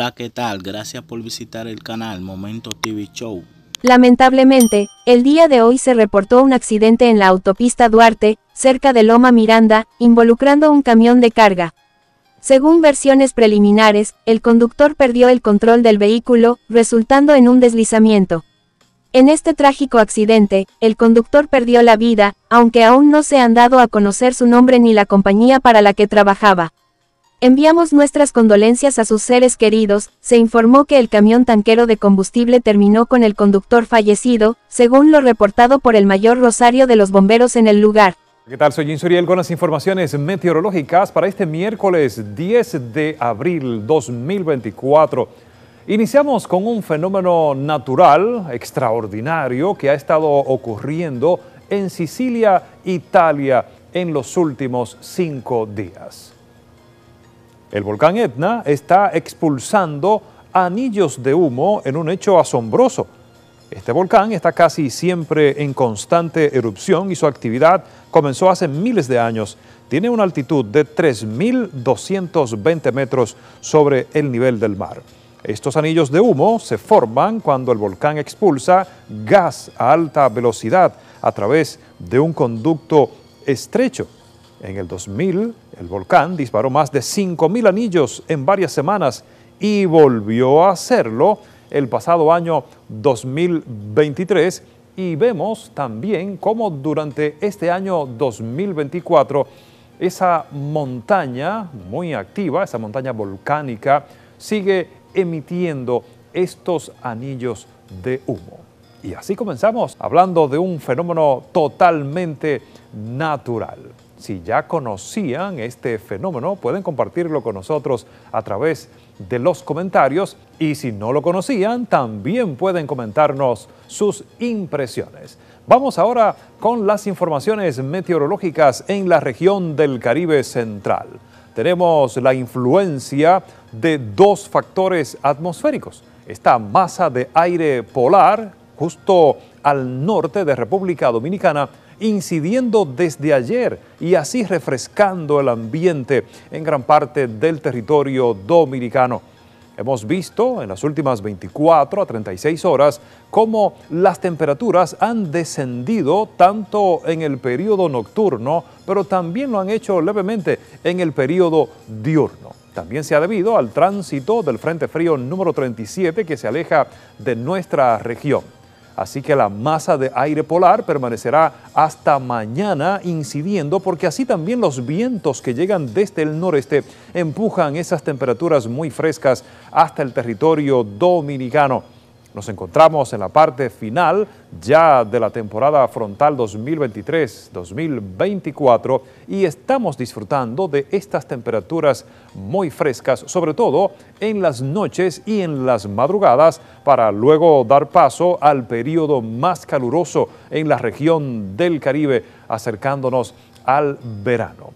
Hola, ¿qué tal? Gracias por visitar el canal Momento TV Show. Lamentablemente, el día de hoy se reportó un accidente en la autopista Duarte, cerca de Loma Miranda, involucrando un camión de carga. Según versiones preliminares, el conductor perdió el control del vehículo, resultando en un deslizamiento. En este trágico accidente, el conductor perdió la vida, aunque aún no se han dado a conocer su nombre ni la compañía para la que trabajaba. Enviamos nuestras condolencias a sus seres queridos, se informó que el camión tanquero de combustible terminó con el conductor fallecido, según lo reportado por el mayor Rosario de los bomberos en el lugar. ¿Qué tal? Soy Jim Suriel con las informaciones meteorológicas para este miércoles 10 de abril 2024. Iniciamos con un fenómeno natural extraordinario que ha estado ocurriendo en Sicilia, Italia, en los últimos cinco días. El volcán Etna está expulsando anillos de humo en un hecho asombroso. Este volcán está casi siempre en constante erupción y su actividad comenzó hace miles de años. Tiene una altitud de 3.220 metros sobre el nivel del mar. Estos anillos de humo se forman cuando el volcán expulsa gas a alta velocidad a través de un conducto estrecho en el 2000, el volcán disparó más de 5.000 anillos en varias semanas y volvió a hacerlo el pasado año 2023 y vemos también cómo durante este año 2024 esa montaña muy activa, esa montaña volcánica, sigue emitiendo estos anillos de humo. Y así comenzamos hablando de un fenómeno totalmente natural. Si ya conocían este fenómeno, pueden compartirlo con nosotros a través de los comentarios y si no lo conocían, también pueden comentarnos sus impresiones. Vamos ahora con las informaciones meteorológicas en la región del Caribe Central. Tenemos la influencia de dos factores atmosféricos. Esta masa de aire polar justo al norte de República Dominicana incidiendo desde ayer y así refrescando el ambiente en gran parte del territorio dominicano. Hemos visto en las últimas 24 a 36 horas cómo las temperaturas han descendido tanto en el periodo nocturno, pero también lo han hecho levemente en el periodo diurno. También se ha debido al tránsito del Frente Frío número 37 que se aleja de nuestra región. Así que la masa de aire polar permanecerá hasta mañana incidiendo porque así también los vientos que llegan desde el noreste empujan esas temperaturas muy frescas hasta el territorio dominicano. Nos encontramos en la parte final ya de la temporada frontal 2023-2024 y estamos disfrutando de estas temperaturas muy frescas, sobre todo en las noches y en las madrugadas, para luego dar paso al periodo más caluroso en la región del Caribe, acercándonos al verano.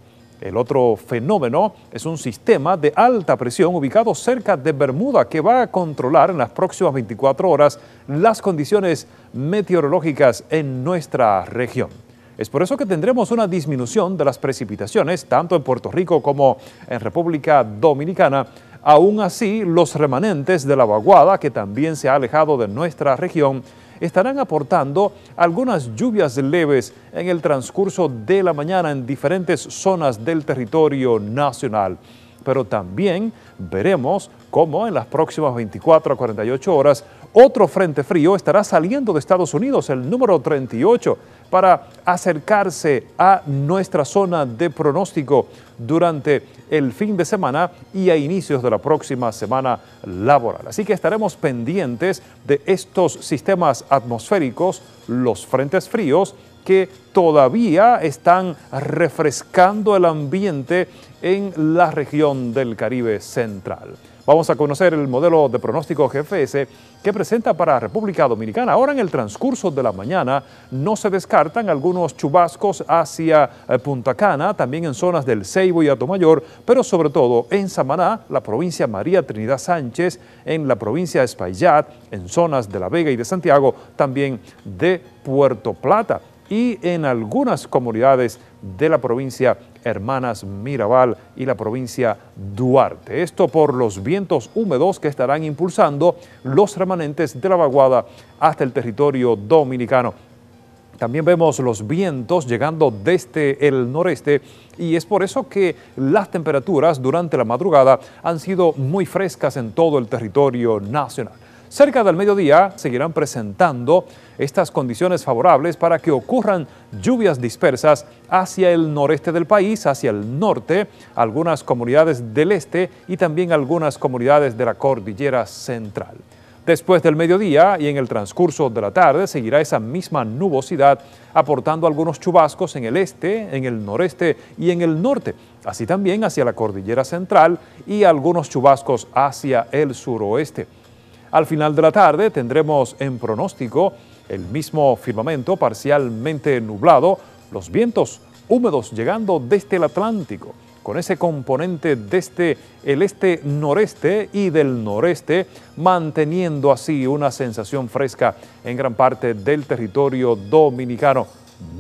El otro fenómeno es un sistema de alta presión ubicado cerca de Bermuda que va a controlar en las próximas 24 horas las condiciones meteorológicas en nuestra región. Es por eso que tendremos una disminución de las precipitaciones tanto en Puerto Rico como en República Dominicana Aún así, los remanentes de la vaguada, que también se ha alejado de nuestra región, estarán aportando algunas lluvias leves en el transcurso de la mañana en diferentes zonas del territorio nacional. Pero también veremos cómo en las próximas 24 a 48 horas otro frente frío estará saliendo de Estados Unidos, el número 38, para acercarse a nuestra zona de pronóstico durante el fin de semana y a inicios de la próxima semana laboral. Así que estaremos pendientes de estos sistemas atmosféricos, los frentes fríos, que todavía están refrescando el ambiente en la región del Caribe Central. Vamos a conocer el modelo de pronóstico GFS que presenta para República Dominicana. Ahora en el transcurso de la mañana no se descartan algunos chubascos hacia eh, Punta Cana, también en zonas del Ceibo y Mayor, pero sobre todo en Samaná, la provincia María Trinidad Sánchez, en la provincia Espaillat, en zonas de La Vega y de Santiago, también de Puerto Plata y en algunas comunidades de la provincia Hermanas Mirabal y la provincia Duarte. Esto por los vientos húmedos que estarán impulsando los remanentes de la vaguada hasta el territorio dominicano. También vemos los vientos llegando desde el noreste y es por eso que las temperaturas durante la madrugada han sido muy frescas en todo el territorio nacional. Cerca del mediodía seguirán presentando estas condiciones favorables para que ocurran lluvias dispersas hacia el noreste del país, hacia el norte, algunas comunidades del este y también algunas comunidades de la cordillera central. Después del mediodía y en el transcurso de la tarde seguirá esa misma nubosidad aportando algunos chubascos en el este, en el noreste y en el norte, así también hacia la cordillera central y algunos chubascos hacia el suroeste. Al final de la tarde tendremos en pronóstico el mismo firmamento parcialmente nublado, los vientos húmedos llegando desde el Atlántico, con ese componente desde el este-noreste y del noreste, manteniendo así una sensación fresca en gran parte del territorio dominicano,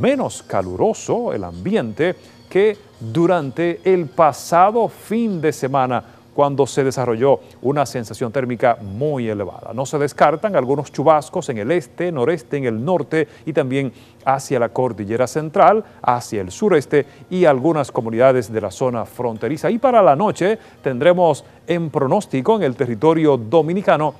menos caluroso el ambiente que durante el pasado fin de semana cuando se desarrolló una sensación térmica muy elevada. No se descartan algunos chubascos en el este, noreste, en el norte y también hacia la cordillera central, hacia el sureste y algunas comunidades de la zona fronteriza. Y para la noche tendremos en pronóstico en el territorio dominicano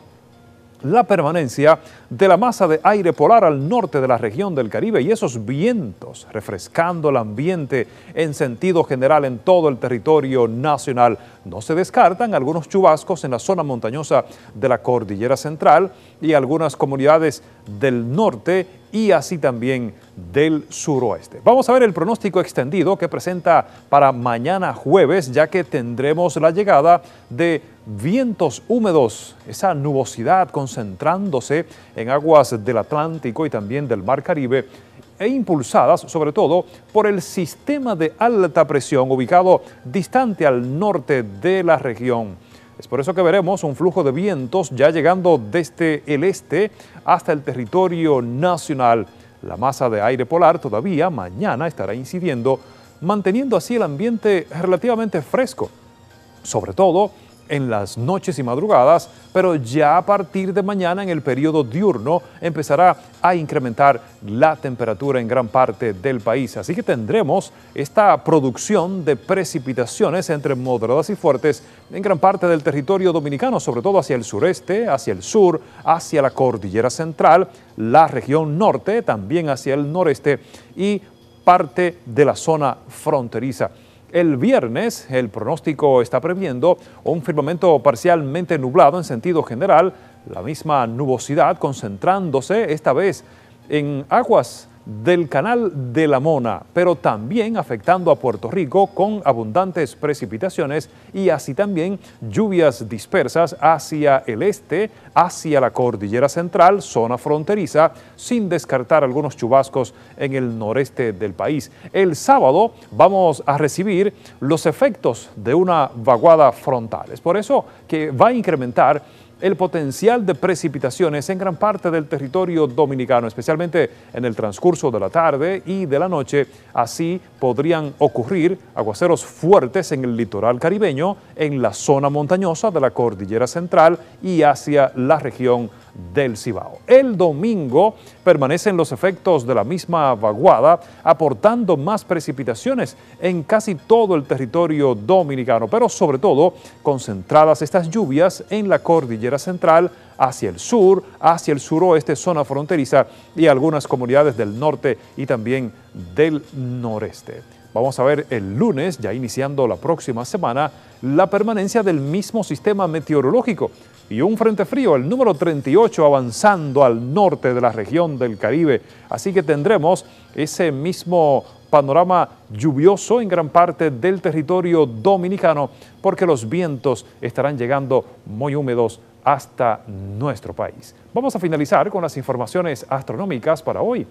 la permanencia de la masa de aire polar al norte de la región del Caribe y esos vientos refrescando el ambiente en sentido general en todo el territorio nacional. No se descartan algunos chubascos en la zona montañosa de la cordillera central y algunas comunidades del norte y así también del suroeste. Vamos a ver el pronóstico extendido que presenta para mañana jueves, ya que tendremos la llegada de vientos húmedos, esa nubosidad concentrándose en aguas del Atlántico y también del Mar Caribe e impulsadas sobre todo por el sistema de alta presión ubicado distante al norte de la región es por eso que veremos un flujo de vientos ya llegando desde el este hasta el territorio nacional. La masa de aire polar todavía mañana estará incidiendo, manteniendo así el ambiente relativamente fresco, sobre todo en las noches y madrugadas, pero ya a partir de mañana en el periodo diurno empezará a incrementar la temperatura en gran parte del país. Así que tendremos esta producción de precipitaciones entre moderadas y fuertes en gran parte del territorio dominicano, sobre todo hacia el sureste, hacia el sur, hacia la cordillera central, la región norte, también hacia el noreste y parte de la zona fronteriza. El viernes el pronóstico está previendo un firmamento parcialmente nublado en sentido general, la misma nubosidad concentrándose esta vez en aguas del Canal de la Mona, pero también afectando a Puerto Rico con abundantes precipitaciones y así también lluvias dispersas hacia el este, hacia la cordillera central, zona fronteriza, sin descartar algunos chubascos en el noreste del país. El sábado vamos a recibir los efectos de una vaguada frontal. Es por eso que va a incrementar el potencial de precipitaciones en gran parte del territorio dominicano, especialmente en el transcurso de la tarde y de la noche. Así podrían ocurrir aguaceros fuertes en el litoral caribeño, en la zona montañosa de la cordillera central y hacia la región del Cibao. El domingo permanecen los efectos de la misma vaguada, aportando más precipitaciones en casi todo el territorio dominicano, pero sobre todo concentradas estas lluvias en la cordillera central, hacia el sur, hacia el suroeste, zona fronteriza y algunas comunidades del norte y también del noreste. Vamos a ver el lunes, ya iniciando la próxima semana, la permanencia del mismo sistema meteorológico y un frente frío, el número 38, avanzando al norte de la región del Caribe. Así que tendremos ese mismo panorama lluvioso en gran parte del territorio dominicano porque los vientos estarán llegando muy húmedos hasta nuestro país. Vamos a finalizar con las informaciones astronómicas para hoy.